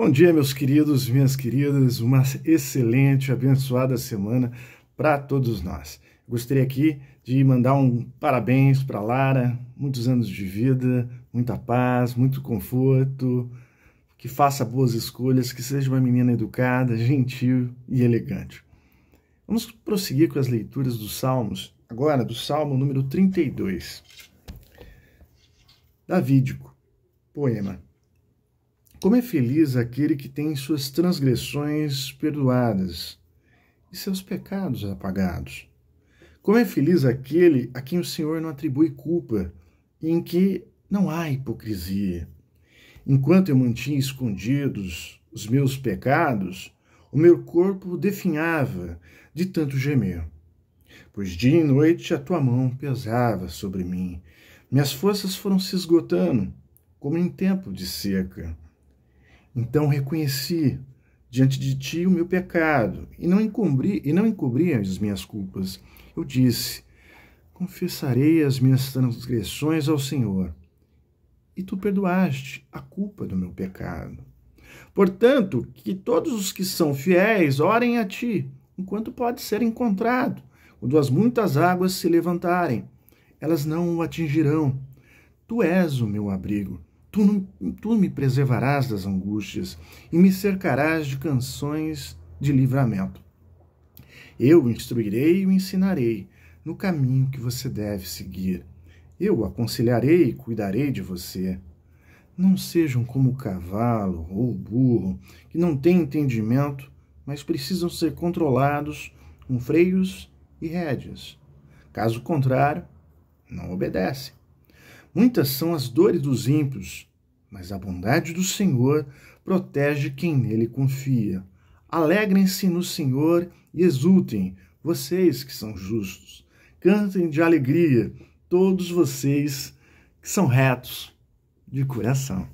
Bom dia, meus queridos, minhas queridas, uma excelente, abençoada semana para todos nós. Gostaria aqui de mandar um parabéns para Lara, muitos anos de vida, muita paz, muito conforto, que faça boas escolhas, que seja uma menina educada, gentil e elegante. Vamos prosseguir com as leituras dos Salmos, agora do Salmo número 32. Davídico, poema. Como é feliz aquele que tem suas transgressões perdoadas e seus pecados apagados. Como é feliz aquele a quem o Senhor não atribui culpa e em que não há hipocrisia. Enquanto eu mantinha escondidos os meus pecados, o meu corpo definhava de tanto gemer. Pois dia e noite a tua mão pesava sobre mim. Minhas forças foram se esgotando, como em tempo de seca. Então reconheci diante de ti o meu pecado e não encobri, e não encobri as minhas culpas. Eu disse: Confessarei as minhas transgressões ao Senhor, e tu perdoaste a culpa do meu pecado. Portanto, que todos os que são fiéis orem a ti, enquanto pode ser encontrado. Quando as muitas águas se levantarem, elas não o atingirão. Tu és o meu abrigo. Tu, tu me preservarás das angústias e me cercarás de canções de livramento. Eu o instruirei e o ensinarei no caminho que você deve seguir. Eu o aconselharei e cuidarei de você. Não sejam como o cavalo ou o burro, que não têm entendimento, mas precisam ser controlados com freios e rédeas. Caso contrário, não obedecem. Muitas são as dores dos ímpios, mas a bondade do Senhor protege quem nele confia. Alegrem-se no Senhor e exultem, vocês que são justos. Cantem de alegria, todos vocês que são retos de coração.